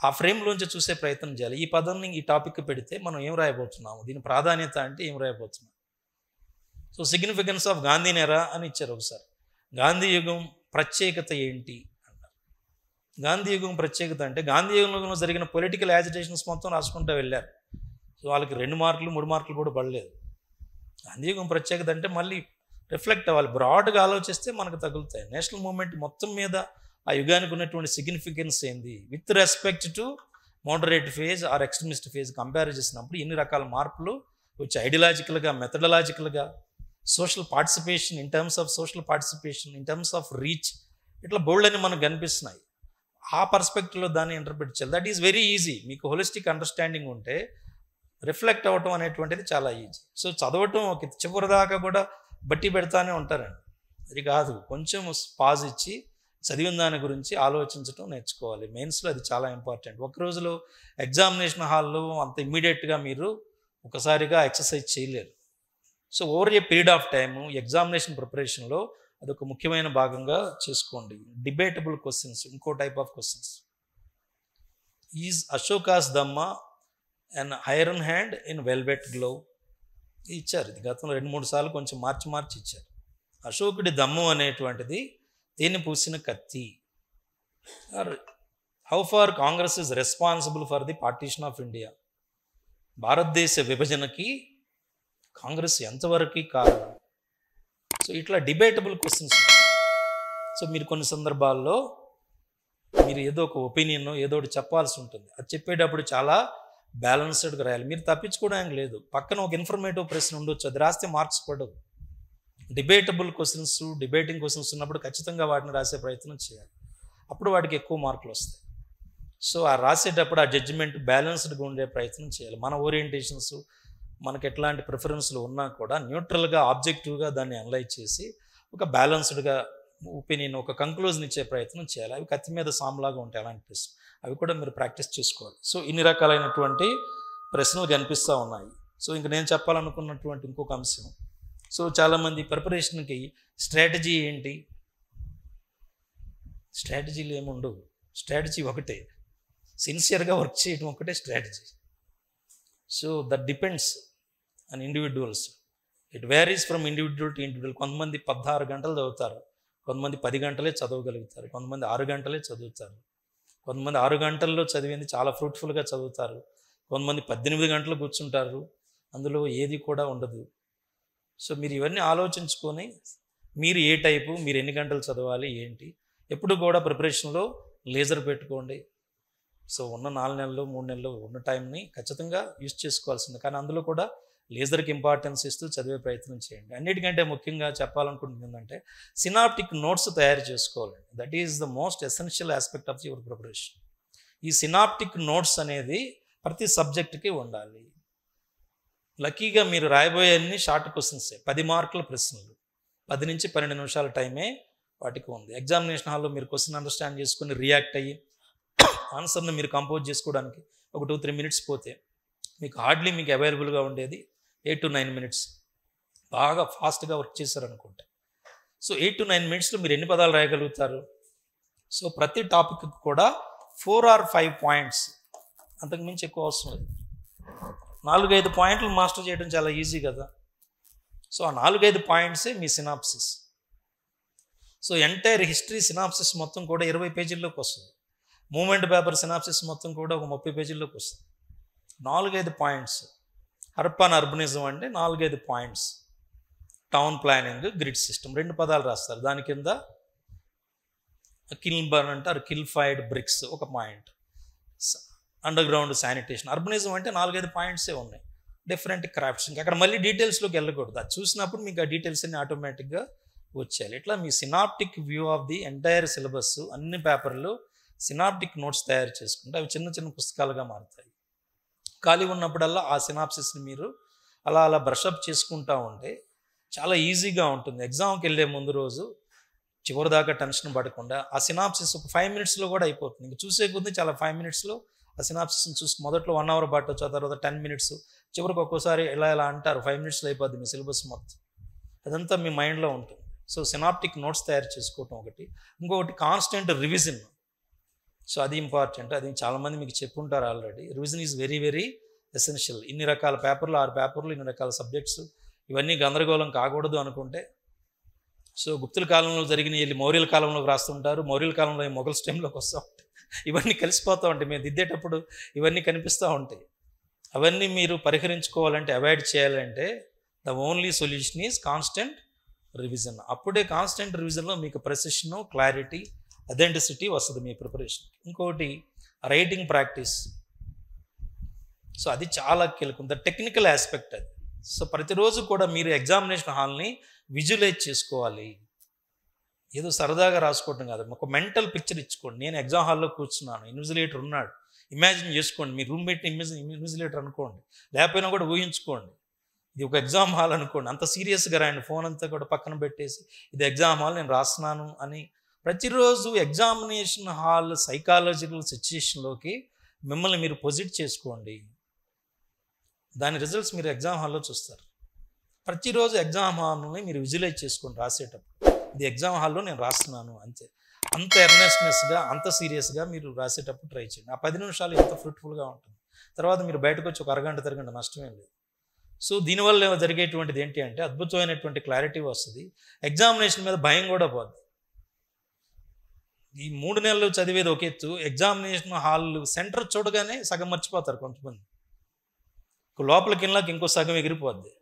ఆ ఫ్రేమ్లోంచి చూసే ప్రయత్నం చేయాలి ఈ పదాన్ని ఈ టాపిక్ పెడితే మనం ఏం రాయబోతున్నాము దీని ప్రాధాన్యత అంటే ఏం రాయబోతున్నాం so significance of Gandhi era అని ఇచ్చారు ఒకసారి గాంధీ యుగం ప్రత్యేకత ఏంటి గాంధీ యుగం ప్రత్యేకత అంటే గాంధీ యుగంలో జరిగిన పొలిటికల్ యాజిటేషన్స్ మొత్తం రాసుకుంటూ వెళ్ళారు వాళ్ళకి రెండు మార్కులు మూడు మార్కులు కూడా పడలేదు గాంధీ యుగం ప్రత్యేకత అంటే మళ్ళీ రిఫ్లెక్ట్ అవ్వాలి బ్రాడ్గా ఆలోచిస్తే మనకు తగులుతాయి నేషనల్ మూమెంట్ మొత్తం మీద ఆ యుగానికి ఉన్నటువంటి సిగ్నిఫికెన్స్ ఏంది with respect to moderate phase or extremist phase compare చేసినప్పుడు ఎన్ని రకాల మార్పులు వచ్చి ఐడియలాజికల్గా మెథడలాజికల్గా social participation in terms of social participation in terms of reach ఇట్లా బోల్డ్ అని మనకు కనిపిస్తున్నాయి ఆ పర్స్పెక్టివ్లో దాన్ని ఇంటర్ప్రిట్ చేయాలి దట్ ఈస్ వెరీ ఈజీ మీకు హోలిస్టిక్ అండర్స్టాండింగ్ ఉంటే రిఫ్లెక్ట్ అవ్వటం అనేటువంటిది చాలా ఈజీ సో చదవటం ఒక చివరి దాకా కూడా బట్టి పెడతానే ఉంటారండి అది కాదు కొంచెం పాజ్ ఇచ్చి చదివిన దాని గురించి ఆలోచించడం నేర్చుకోవాలి మెయిన్స్లో అది చాలా ఇంపార్టెంట్ ఒక రోజులో ఎగ్జామినేషన్ హాల్లో అంత ఇమ్మీడియట్గా మీరు ఒకసారిగా ఎక్సర్సైజ్ చేయలేరు so over a period of time examination ప్రిపరేషన్లో అదొక ముఖ్యమైన భాగంగా చేసుకోండి డిబేటబుల్ క్వశ్చన్స్ ఇంకో type of questions is Ashoka's dhamma and iron hand in velvet glove ఇచ్చారు ఇది గతంలో రెండు మూడు సార్లు కొంచెం మార్చి మార్చి ఇచ్చారు అశోకుడి దమ్ము అనేటువంటిది దీన్ని పూసిన కత్తి how far Congress is responsible for the partition of India భారతదేశ విభజనకి కాంగ్రెస్ ఎంతవరకు కారణం సో ఇట్లా డిబేటబుల్ క్వశ్చన్స్ సో మీరు కొన్ని సందర్భాల్లో మీరు ఏదో ఒక ఒపీనియన్ ఏదో ఒకటి చెప్పాల్సి ఉంటుంది అది చెప్పేటప్పుడు చాలా బ్యాలెన్స్డ్గా రాయాలి మీరు తప్పించుకోవడానికి లేదు పక్కన ఒక ఇన్ఫర్మేటివ్ ప్రశ్న ఉండొచ్చు అది రాస్తే మార్క్స్ పడవు డిబేటబుల్ క్వశ్చన్స్ డిబేటింగ్ క్వశ్చన్స్ ఉన్నప్పుడు ఖచ్చితంగా వాటిని రాసే ప్రయత్నం చేయాలి అప్పుడు వాటికి ఎక్కువ మార్కులు వస్తాయి సో ఆ రాసేటప్పుడు ఆ జడ్జిమెంట్ బ్యాలెన్స్డ్గా ఉండే ప్రయత్నం చేయాలి మన ఓరియంటేషన్స్ మనకి ఎట్లాంటి ప్రిఫరెన్స్లు ఉన్నా కూడా న్యూట్రల్గా ఆబ్జెక్టివ్గా దాన్ని అనలైజ్ చేసి ఒక బ్యాలెన్స్డ్గా ఒపీనియన్ ఒక కంక్లూజన్ ఇచ్చే ప్రయత్నం చేయాలి అవి కత్తి మీద సామ్లాగా ఉంటాయి అలాంటి ప్రశ్న అవి కూడా మీరు ప్రాక్టీస్ చేసుకోవాలి సో ఇన్ని రకాలైనటువంటి ప్రశ్నలు కనిపిస్తూ ఉన్నాయి సో ఇంక నేను చెప్పాలనుకున్నటువంటి ఇంకొక అంశం సో చాలామంది ప్రిపరేషన్కి స్ట్రాటజీ ఏంటి స్ట్రాటజీలు ఏముండవు స్ట్రాటజీ ఒకటే సిన్సియర్గా వర్క్ చేయడం ఒకటే strategy so that depends and individuals it varies from individual to individual కొంతమంది పద్నారు గంటలు చదువుతారు కొంతమంది పది గంటలే చదవగలుగుతారు కొంతమంది ఆరు గంటలే చదువుతారు కొంతమంది ఆరు గంటల్లో చదివింది చాలా ఫ్రూట్ఫుల్గా చదువుతారు కొంతమంది పద్దెనిమిది గంటలు కూర్చుంటారు అందులో ఏది కూడా ఉండదు సో మీరు ఇవన్నీ ఆలోచించుకొని మీరు ఏ టైపు మీరు ఎన్ని గంటలు చదవాలి ఏంటి ఎప్పుడు కూడా ప్రిపరేషన్లో లేజర్ పెట్టుకోండి సో ఉన్న నాలుగు నెలలు మూడు నెలలు ఉన్న టైంని ఖచ్చితంగా యూజ్ చేసుకోవాల్సింది కానీ అందులో కూడా లేజర్కి ఇంపార్టెన్స్ ఇస్తూ చదివే ప్రయత్నం చేయండి అన్నిటికంటే ముఖ్యంగా చెప్పాలనుకుంటుంది ఏంటంటే సినాప్టిక్ నోట్స్ తయారు చేసుకోవాలండి that is the most essential aspect of your preparation ఈ సినాప్టిక్ నోట్స్ అనేది ప్రతి సబ్జెక్టుకి ఉండాలి లక్కీగా మీరు రాయబోయే అన్ని షార్ట్ క్వశ్చన్సే పది మార్కుల ప్రశ్నలు పది నుంచి పన్నెండు నిమిషాల టైమే వాటికి ఉంది ఎగ్జామినేషన్ హాల్లో మీరు క్వశ్చన్ అండర్స్టాండ్ చేసుకుని రియాక్ట్ అయ్యి ఆన్సర్ను మీరు కంపోజ్ చేసుకోవడానికి ఒక టూ త్రీ మినిట్స్ పోతే మీకు హార్డ్లీ మీకు అవైలబుల్గా ఉండేది ఎయిట్ టు నైన్ మినిట్స్ బాగా ఫాస్ట్గా వర్క్ చేశారనుకుంటా సో ఎయిట్ టు నైన్ మినిట్స్లో మీరు ఎన్ని పదాలు రాయగలుగుతారు సో ప్రతి టాపిక్ కూడా ఫోర్ ఆర్ ఫైవ్ పాయింట్స్ అంతకు మించి ఎక్కువ అవసరం లేదు నాలుగైదు పాయింట్లు మాస్టర్ చేయడం చాలా ఈజీ కదా సో ఆ నాలుగైదు పాయింట్సే మీ synopsis so entire history synopsis మొత్తం కూడా ఇరవై పేజీల్లోకి వస్తుంది మూమెంట్ పేపర్ సినాప్సిస్ మొత్తం కూడా ఒక ముప్పై పేజీల్లోకి వస్తుంది నాలుగైదు పాయింట్స్ అర్బన్ అర్బనిజం అంటే నాలుగైదు points town planning grid system రెండు పదాలు రాస్తారు దాని కింద కిల్బర్న్ అంటారు కిల్ఫైడ్ బ్రిక్స్ ఒక point underground sanitation urbanism అంటే నాలుగైదు పాయింట్సే ఉన్నాయి డిఫరెంట్ క్రాఫ్ట్స్ ఇంకా అక్కడ మళ్ళీ డీటెయిల్స్లోకి వెళ్ళకూడదు అది చూసినప్పుడు మీకు ఆ డీటెయిల్స్ అన్ని ఆటోమేటిక్గా వచ్చేయాలి ఇట్లా మీ synoptic view of the entire syllabus అన్ని పేపర్లు సినాప్టిక్ నోట్స్ తయారు చేసుకుంటే అవి చిన్న చిన్న పుస్తకాలుగా మారుతాయి ఖాళీ ఉన్నప్పుడల్లా ఆ సినాప్సిస్ని మీరు అలా అలా బ్రషప్ చేసుకుంటూ ఉంటే చాలా ఈజీగా ఉంటుంది ఎగ్జామ్కి వెళ్ళే ముందు రోజు చివరిదాకా టెన్షన్ పడకుండా ఆ సినాప్సిస్ ఒక ఫైవ్ మినిట్స్లో కూడా అయిపోతుంది ఇంకా చూసే కొద్ది చాలా ఫైవ్ మినిట్స్లో ఆ సినాప్సిస్ని చూసి మొదట్లో వన్ అవర్ పాటు వచ్చా తర్వాత టెన్ మినిట్స్ చివరికి ఒక్కోసారి ఎలా ఎలా అంటారు ఫైవ్ మినిట్స్లో అయిపోద్ది మీ సిలబస్ మొత్తం అదంతా మీ మైండ్లో ఉంటుంది సో సినాప్టిక్ నోట్స్ తయారు చేసుకోవటం ఒకటి ఇంకొకటి కాన్స్టెంట్ రివిజన్ సో అది ఇంపార్టెంట్ అది చాలామంది మీకు చెప్పుంటారు already revision is very very essential ఇన్ని రకాల పేపర్లు ఆరు పేపర్లు ఇన్ని రకాల సబ్జెక్ట్స్ ఇవన్నీ గందరగోళం కాకూడదు అనుకుంటే సో గుప్తుల కాలంలో జరిగిన వెళ్ళి మౌర్యుల కాలంలో రాస్తుంటారు మౌర్యుల కాలంలో మొఘల్ టైంలోకి వస్తూ ఉంటాయి ఇవన్నీ కలిసిపోతూ ఉంటాయి మేము దిద్దేటప్పుడు ఇవన్నీ కనిపిస్తూ ఉంటాయి అవన్నీ మీరు పరిహరించుకోవాలంటే అవాయిడ్ చేయాలంటే the only solution is constant revision అప్పుడే కాన్స్టెంట్ రివిజన్లో మీకు ప్రసిషను క్లారిటీ అథెంటిసిటీ వస్తుంది మీ ప్రిపరేషన్ ఇంకోటి రైటింగ్ ప్రాక్టీస్ సో అది చాలా కీలకం ద టెక్నికల్ ఆస్పెక్ట్ అది సో ప్రతిరోజు కూడా మీరు ఎగ్జామినేషన్ హాల్ని విజువలైజ్ చేసుకోవాలి ఏదో సరదాగా రాసుకోవటం కాదు ఒక మెంటల్ పిక్చర్ ఇచ్చుకోండి నేను ఎగ్జామ్ హాల్లో కూర్చున్నాను ఇన్విజిలేటర్ ఉన్నాడు ఇమాజిన్ చేసుకోండి మీ రూమ్మేట్ ఇమేజ్ ఇన్విజిలేటర్ అనుకోండి లేకపోయినా కూడా ఊహించుకోండి ఇది ఒక ఎగ్జామ్ హాల్ అనుకోండి అంత సీరియస్గా రాయండి ఫోన్ అంతా కూడా పక్కన పెట్టేసి ఇది ఎగ్జామ్ హాల్ నేను రాస్తున్నాను అని ప్రతిరోజు ఎగ్జామినేషన్ హాల్ సైకాలజికల్ సిచ్యుయేషన్లోకి మిమ్మల్ని మీరు పొజిట్ చేసుకోండి దాని రిజల్ట్స్ మీరు ఎగ్జామ్ హాల్లో చూస్తారు ప్రతిరోజు ఎగ్జామ్ హాల్ని మీరు విజువలైజ్ చేసుకొని రాసేటప్పుడు ఇది ఎగ్జామ్ హాల్లో నేను రాస్తున్నాను అంతే అంత ఎర్నెస్నెస్గా అంత సీరియస్గా మీరు రాసేటప్పుడు ట్రై చేయండి ఆ పది నిమిషాలు ఎంత ఫ్రూట్ఫుల్గా ఉంటుంది తర్వాత మీరు బయటకు వచ్చి ఒక అరగంట తిరగంట నష్టమేం లేదు సో దీనివల్ల జరిగేటువంటిది ఏంటి అంటే అద్భుతమైనటువంటి క్లారిటీ వస్తుంది ఎగ్జామినేషన్ మీద భయం కూడా పోద్ది ఈ మూడు నెలలు చదివేది ఒక ఎత్తు ఎగ్జామినేషన్ హాల్ సెంటర్ చూడగానే సగం మర్చిపోతారు కొంతమంది లోపలికి వెళ్ళాక ఇంకో సగం ఎగిరిపోద్ది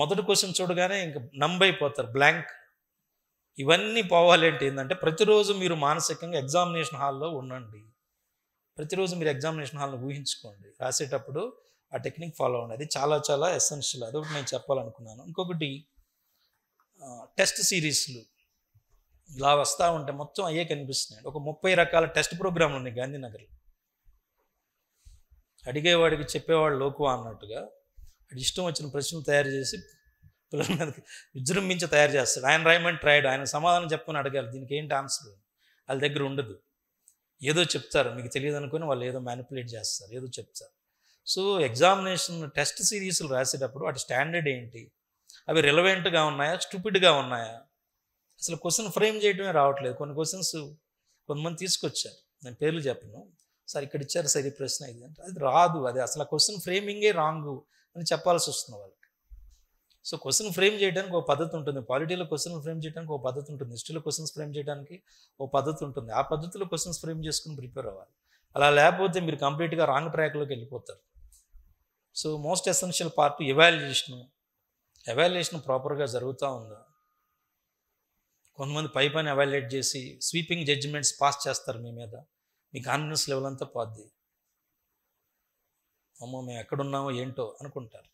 మొదటి క్వశ్చన్ చూడగానే ఇంక నంబ్ అయిపోతారు బ్లాంక్ ఇవన్నీ పోవాలి ఏంటంటే ప్రతిరోజు మీరు మానసికంగా ఎగ్జామినేషన్ హాల్లో ఉండండి ప్రతిరోజు మీరు ఎగ్జామినేషన్ హాల్ని ఊహించుకోండి రాసేటప్పుడు ఆ టెక్నిక్ ఫాలో అవ్వండి అది చాలా చాలా ఎసెన్షియల్ అదొకటి నేను చెప్పాలనుకున్నాను ఇంకొకటి టెస్ట్ సిరీస్లు ఇలా వస్తూ ఉంటే మొత్తం అయ్యే కనిపిస్తున్నాయి ఒక ముప్పై రకాల టెస్ట్ ప్రోగ్రాంలు ఉన్నాయి గాంధీనగర్లో అడిగేవాడికి చెప్పేవాడు లోకువ అన్నట్టుగా అది ఇష్టం వచ్చిన ప్రశ్నలు తయారు చేసి పిల్లల మీదకి విజృంభించి తయారు చేస్తాడు ఆయన రాయమని ట్రైడ్ ఆయన సమాధానం చెప్పని అడగాలి దీనికి ఏంటి ఆన్సర్ వాళ్ళ దగ్గర ఉండదు ఏదో చెప్తారు మీకు తెలియదు అనుకుని వాళ్ళు ఏదో మ్యానిపులేట్ చేస్తారు ఏదో చెప్తారు సో ఎగ్జామినేషన్ టెస్ట్ సిరీస్లు రాసేటప్పుడు వాటి స్టాండర్డ్ ఏంటి అవి రిలవెంట్గా ఉన్నాయా స్టూపిడ్గా ఉన్నాయా అసలు క్వశ్చన్ ఫ్రేమ్ చేయడమే రావట్లేదు కొన్ని క్వశ్చన్స్ కొంతమంది తీసుకొచ్చారు నేను పేర్లు చెప్పను సార్ ఇక్కడ ఇచ్చారు సార్ ఈ ప్రశ్న ఇది అంటే అది రాదు అది అసలు క్వశ్చన్ ఫ్రేమింగే రాంగు అని చెప్పాల్సి వస్తుంది వాళ్ళకి సో క్వశ్చన్ ఫ్రేమ్ చేయడానికి ఒక పద్ధతి ఉంటుంది పాలిటీలో క్వశ్చన్ ఫ్రేమ్ చేయడానికి ఒక పద్ధతి ఉంటుంది హిస్టరీలో క్వశ్చన్స్ ఫ్రేమ్ చేయడానికి ఒక పద్ధతి ఉంటుంది ఆ పద్ధతిలో క్వశ్చన్స్ ఫ్రేమ్ చేసుకుని ప్రిపేర్ అవ్వాలి అలా లేకపోతే మీరు కంప్లీట్గా రాంగ్ ట్రాక్లోకి వెళ్ళిపోతారు so most essential part evaluation evaluation ప్రాపర్గా జరుగుతూ ఉందా కొంతమంది పై పని అవైలేట్ చేసి స్వీపింగ్ జడ్జిమెంట్స్ పాస్ చేస్తారు మీ మీద మీ కాన్ఫిడెన్స్ లెవెల్ అంతా పోద్ది అమ్మో మేము ఎక్కడున్నామో ఏంటో అనుకుంటారు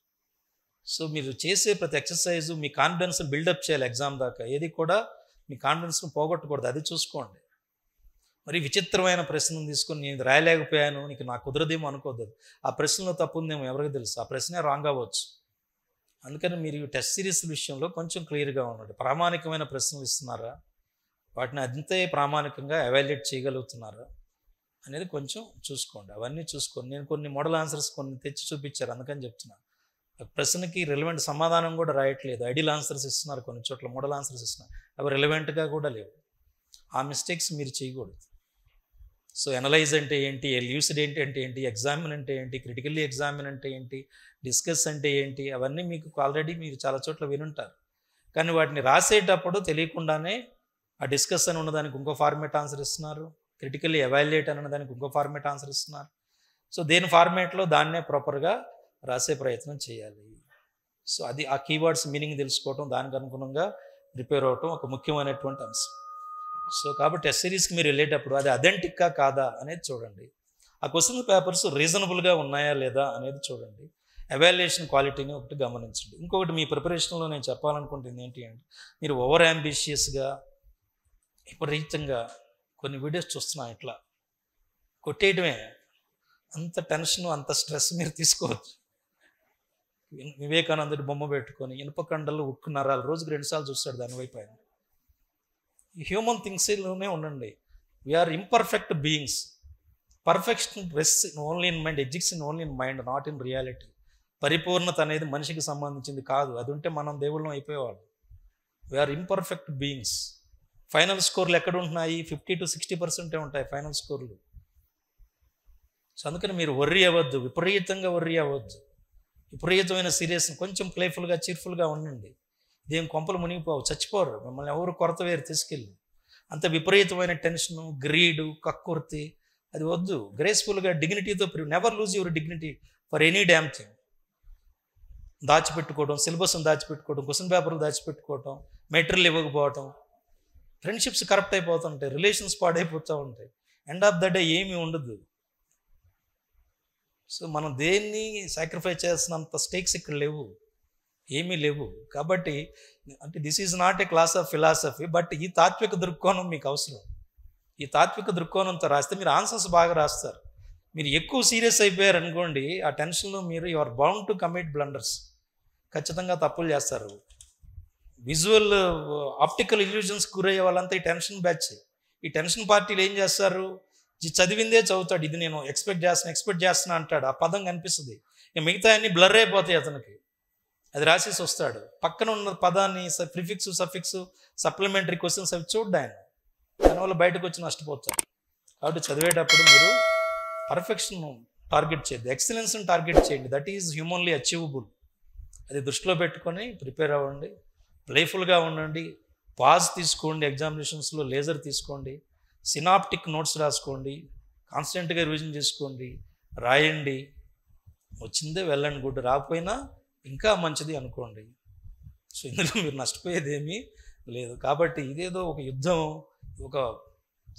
సో మీరు చేసే ప్రతి ఎక్సర్సైజు మీ కాన్ఫిడెన్స్ బిల్డప్ చేయాలి ఎగ్జామ్ దాకా ఏది కూడా మీ కాన్ఫిడెన్స్ని పోగొట్టకూడదు అది చూసుకోండి మరి విచిత్రమైన ప్రశ్నను తీసుకొని నేను రాయలేకపోయాను నీకు నా కుదరదేమో అనుకోవద్దు ఆ ప్రశ్నలో తప్పుందేమో ఎవరికి తెలుసు ఆ ప్రశ్నే రాంగ్ అవ్వచ్చు అందుకని మీరు టెస్ట్ సిరీస్ విషయంలో కొంచెం క్లియర్గా ఉండండి ప్రామాణికమైన ప్రశ్నలు ఇస్తున్నారా వాటిని అంతే ప్రామాణికంగా అవాల్యుయేట్ చేయగలుగుతున్నారా అనేది కొంచెం చూసుకోండి అవన్నీ చూసుకోండి నేను కొన్ని మోడల్ ఆన్సర్స్ కొన్ని తెచ్చి చూపించారు అందుకని చెప్తున్నాను ప్రశ్నకి రిలవెంట్ సమాధానం కూడా రాయట్లేదు ఐడియల్ ఆన్సర్స్ ఇస్తున్నారు కొన్ని చోట్ల మోడల్ ఆన్సర్స్ ఇస్తున్నారు అవి రిలవెంట్గా కూడా లేవు ఆ మిస్టేక్స్ మీరు చేయకూడదు సో ఎనలైజ్ అంటే ఏంటి ఎల్యూసిడ్ ఏంటి అంటే ఏంటి ఎగ్జామిన్ అంటే ఏంటి క్రిటికల్లీ ఎగ్జామిన్ అంటే ఏంటి డిస్కస్ అంటే ఏంటి అవన్నీ మీకు ఆల్రెడీ మీరు చాలా చోట్ల వినుంటారు కానీ వాటిని రాసేటప్పుడు తెలియకుండానే ఆ డిస్కస్ అని ఉన్నదానికి ఇంకో ఫార్మేట్ ఆన్సర్ ఇస్తున్నారు క్రిటికల్లీ ఎవాల్యుయేట్ అని ఉన్నదానికి ఇంకో ఫార్మేట్ ఆన్సర్ ఇస్తున్నారు సో దేని ఫార్మేట్లో దాన్నే ప్రాపర్గా రాసే ప్రయత్నం చేయాలి సో అది ఆ కీవర్డ్స్ మీనింగ్ తెలుసుకోవటం దానికి అనుగుణంగా ప్రిపేర్ అవ్వటం ఒక ముఖ్యమైనటువంటి అంశం సో కాబట్టి సిరీస్కి మీరు వెళ్ళేటప్పుడు అది అథెంటిక్గా కాదా అనేది చూడండి ఆ క్వశ్చన్ పేపర్స్ రీజనబుల్గా ఉన్నాయా లేదా అనేది చూడండి అవాల్యుయేషన్ క్వాలిటీని ఒకటి గమనించండి ఇంకొకటి మీ ప్రిపరేషన్లో నేను చెప్పాలనుకుంటుంది ఏంటి అంటే మీరు ఓవర్ అంబిషియస్గా విపరీతంగా కొన్ని వీడియోస్ చూస్తున్నా ఇట్లా కొట్టేయడమే అంత టెన్షన్ అంత స్ట్రెస్ మీరు తీసుకోవచ్చు వివేకానందుడి బొమ్మ పెట్టుకొని ఇనుపకండలు ఉక్కు నరాలు రోజుకి రెండుసార్లు చూస్తాడు దానివైపు ఆయన హ్యూమన్ థింగ్స్లోనే ఉండండి we are imperfect beings perfection rests in only in mind exists in only in mind not in reality పరిపూర్ణత అనేది మనిషికి సంబంధించింది కాదు అది ఉంటే మనం దేవుళ్ళం అయిపోయేవాళ్ళు వీఆర్ ఇంపర్ఫెక్ట్ బీయింగ్స్ ఫైనల్ స్కోర్లు ఎక్కడ ఉంటున్నాయి ఫిఫ్టీ టు సిక్స్టీ పర్సెంటే ఉంటాయి ఫైనల్ స్కోర్లు సో అందుకని మీరు వర్రీ అవ్వద్దు విపరీతంగా వర్రీ అవ్వద్దు విపరీతమైన సీరియస్ కొంచెం ప్లేఫుల్గా చీర్ఫుల్గా ఉండండి ఇదేం కొంపలు మునిగిపోవు చచ్చిపోరు మిమ్మల్ని ఎవరు కొరత వేరు తీసుకెళ్ళి అంత విపరీతమైన టెన్షను గ్రీడు కక్కుర్తి అది వద్దు గ్రేస్ఫుల్గా డిగ్నిటీతో never lose your dignity for any damn thing దాచిపెట్టుకోవడం సిలబస్ని దాచిపెట్టుకోవడం క్వశ్చన్ పేపర్లు దాచిపెట్టుకోవడం మెటీరియల్ ఇవ్వకపోవటం ఫ్రెండ్షిప్స్ కరప్ట్ అయిపోతుంటాయి రిలేషన్స్ పాడైపోతూ ఉంటాయి ఎండ్ ఆఫ్ ద డే ఏమీ ఉండదు సో మనం దేన్ని సాక్రిఫై చేసినంత స్టేక్స్ ఇక్కడ లేవు ఏమీ లేవు కాబట్టి అంటే this is not a class of philosophy but ఈ తాత్విక దృక్కోణం మీకు అవసరం ఈ తాత్విక దృక్కోణంతో రాస్తే మీరు ఆన్సర్స్ బాగా రాస్తారు మీరు ఎక్కువ సీరియస్ అయిపోయారు అనుకోండి ఆ టెన్షన్లో మీరు you are bound to commit blunders ఖచ్చితంగా తప్పులు చేస్తారు విజువల్ ఆప్టికల్ ఇల్యూజన్స్ గురయ్యే వాళ్ళంతా ఈ టెన్షన్ బ్యాచ్ ఈ టెన్షన్ పార్టీలు ఏం చేస్తారు చదివిందే చదువుతాడు ఇది నేను ఎక్స్పెక్ట్ చేస్తాను ఎక్స్పెక్ట్ చేస్తున్నా అంటాడు ఆ పదం కనిపిస్తుంది ఇక మిగతా అన్ని బ్లర్ అయిపోతాయి అతనికి అది రాసేసి వస్తాడు పక్కన ఉన్న పదాన్ని ప్రిఫిక్స్ సఫిక్స్ సప్లిమెంటరీ క్వశ్చన్స్ అవి చూడ్డాయన దానివల్ల బయటకు వచ్చి నష్టపోతాడు కాబట్టి చదివేటప్పుడు మీరు పర్ఫెక్షన్ టార్గెట్ చేయండి ఎక్సలెన్స్ని టార్గెట్ చేయండి దట్ ఈజ్ హ్యూమన్లీ అచీవబుల్ అది దృష్టిలో పెట్టుకొని ప్రిపేర్ అవ్వండి ప్లేఫుల్గా ఉండండి పాజ్ తీసుకోండి ఎగ్జామినేషన్స్లో లేజర్ తీసుకోండి సినాప్టిక్ నోట్స్ రాసుకోండి కాన్స్టెంట్గా రివిజన్ చేసుకోండి రాయండి వచ్చిందే వెళ్ళండి గుడ్ రాకపోయినా ఇంకా మంచిది అనుకోండి సో ఇందులో మీరు నష్టపోయేది ఏమీ లేదు కాబట్టి ఇదేదో ఒక యుద్ధం ఒక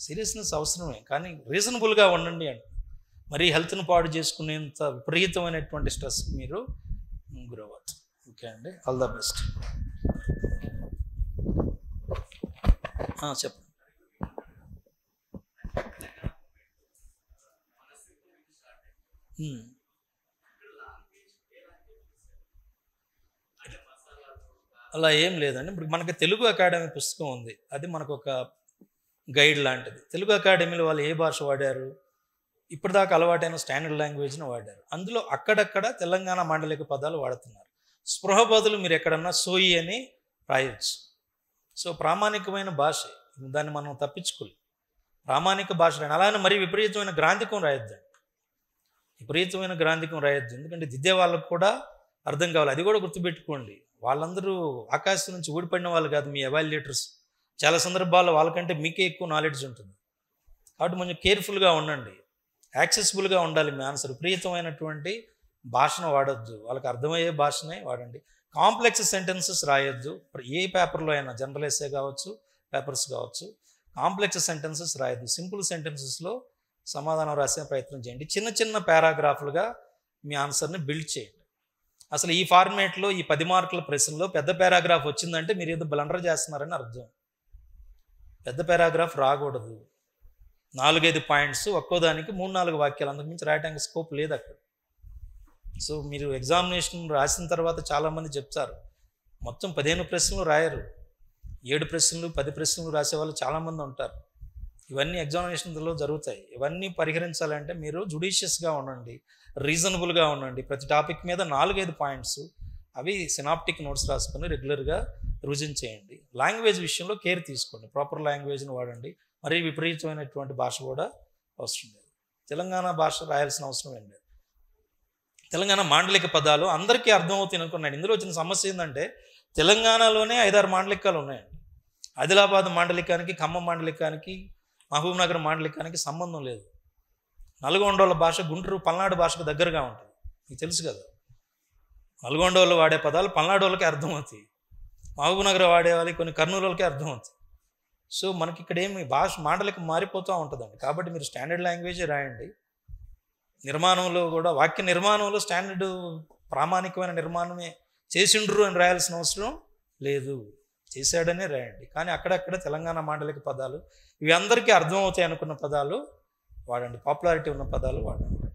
సీరియస్నెస్ అవసరమే కానీ రీజనబుల్గా ఉండండి అంటే మరీ హెల్త్ను పాడు చేసుకునేంత విపరీతమైనటువంటి స్ట్రెస్ మీరు గురవ్వచ్చు ఓకే అండి ఆల్ ద బెస్ట్ చెప్పండి అలా ఏం లేదండి ఇప్పుడు మనకి తెలుగు అకాడమీ పుస్తకం ఉంది అది మనకు ఒక గైడ్ లాంటిది తెలుగు అకాడమీలో వాళ్ళు ఏ భాష వాడారు ఇప్పటిదాకా అలవాటైన స్టాండర్డ్ లాంగ్వేజ్ను వాడారు అందులో అక్కడక్కడ తెలంగాణ మాండలిక పదాలు వాడుతున్నారు స్పృహ బదులు మీరు ఎక్కడన్నా సోయి అని రాయొచ్చు సో ప్రామాణికమైన భాష దాన్ని మనం తప్పించుకోలేం ప్రామాణిక భాష అలానే మరీ విపరీతమైన గ్రాంధికం రాయొద్దండి విపరీతమైన గ్రాంధికం రాయొద్దు ఎందుకంటే దిద్దే వాళ్ళకు కూడా అర్థం కావాలి అది కూడా గుర్తుపెట్టుకోండి వాళ్ళందరూ ఆకాశం నుంచి ఊడిపడిన వాళ్ళు కాదు మీ ఎవాల్యుయేటర్స్ చాలా సందర్భాల్లో వాళ్ళకంటే మీకే ఎక్కువ నాలెడ్జ్ ఉంటుంది కాబట్టి కొంచెం కేర్ఫుల్గా ఉండండి యాక్సెసిబుల్గా ఉండాలి మీ ఆన్సర్ ప్రీతమైనటువంటి భాషను వాడద్దు వాళ్ళకి అర్థమయ్యే భాషనే వాడండి కాంప్లెక్స్ సెంటెన్సెస్ రాయొద్దు ఏ పేపర్లో అయినా జనరల్ ఎస్ఏ కావచ్చు పేపర్స్ కావచ్చు కాంప్లెక్స్ సెంటెన్సెస్ రాయొద్దు సింపుల్ సెంటెన్సెస్లో సమాధానం రాసే ప్రయత్నం చేయండి చిన్న చిన్న పారాగ్రాఫ్లుగా మీ ఆన్సర్ని బిల్డ్ చేయండి అసలు ఈ ఫార్మేట్లో ఈ పది మార్కుల ప్రశ్నలో పెద్ద పారాగ్రాఫ్ వచ్చిందంటే మీరు ఏదో బ్లండర్ చేస్తున్నారని అర్థం పెద్ద పారాగ్రాఫ్ రాకూడదు నాలుగైదు పాయింట్స్ ఒక్కో దానికి మూడు నాలుగు వాక్యాలు అందుకు మించి రాయడానికి స్కోప్ లేదు అక్కడ సో మీరు ఎగ్జామినేషన్ రాసిన తర్వాత చాలామంది చెప్తారు మొత్తం పదిహేను ప్రశ్నలు రాయరు ఏడు ప్రశ్నలు పది ప్రశ్నలు రాసేవాళ్ళు చాలామంది ఉంటారు ఇవన్నీ ఎగ్జామినేషన్లో జరుగుతాయి ఇవన్నీ పరిహరించాలంటే మీరు జుడిషియస్గా ఉండండి రీజనబుల్గా ఉండండి ప్రతి టాపిక్ మీద నాలుగైదు పాయింట్స్ అవి సినాప్టిక్ నోట్స్ రాసుకొని రెగ్యులర్గా రుజువు చేయండి లాంగ్వేజ్ విషయంలో కేర్ తీసుకోండి ప్రాపర్ లాంగ్వేజ్ని వాడండి మరీ విపరీతమైనటువంటి భాష కూడా అవసరం లేదు తెలంగాణ భాష రాయాల్సిన అవసరం ఏం లేదు తెలంగాణ మాండలిక పదాలు అందరికీ అర్థమవుతాయి అనుకున్నాడు ఇందులో వచ్చిన సమస్య ఏంటంటే తెలంగాణలోనే ఐదారు మాండలికాలు ఉన్నాయండి ఆదిలాబాద్ మాండలికానికి ఖమ్మం మాండలికానికి మహబూబ్నగర్ మాండలికానికి సంబంధం లేదు నల్గొండోళ్ళ భాష గుంటూరు పల్నాడు భాషకు దగ్గరగా ఉంటుంది మీకు తెలుసు కదా నల్గొండోళ్ళు వాడే పదాలు పల్నాడు వాళ్ళకి అర్థమవుతాయి మహబూబ్నగర్ వాడే వాళ్ళకి కొన్ని కర్నూలు వాళ్ళకి అర్థమవుతాయి సో మనకి ఇక్కడ ఏమి భాష మాటలకు మారిపోతూ ఉంటుందండి కాబట్టి మీరు స్టాండర్డ్ లాంగ్వేజ్ రాయండి నిర్మాణంలో కూడా వాక్య నిర్మాణంలో స్టాండర్డ్ ప్రామాణికమైన నిర్మాణమే చేసిండ్రు అని రాయాల్సిన అవసరం లేదు చేశాడనే రాయండి కానీ అక్కడక్కడ తెలంగాణ మాండలిక పదాలు ఇవి అందరికీ అర్థమవుతాయి అనుకున్న పదాలు వాడండి పాపులారిటీ ఉన్న పదాలు వాడండి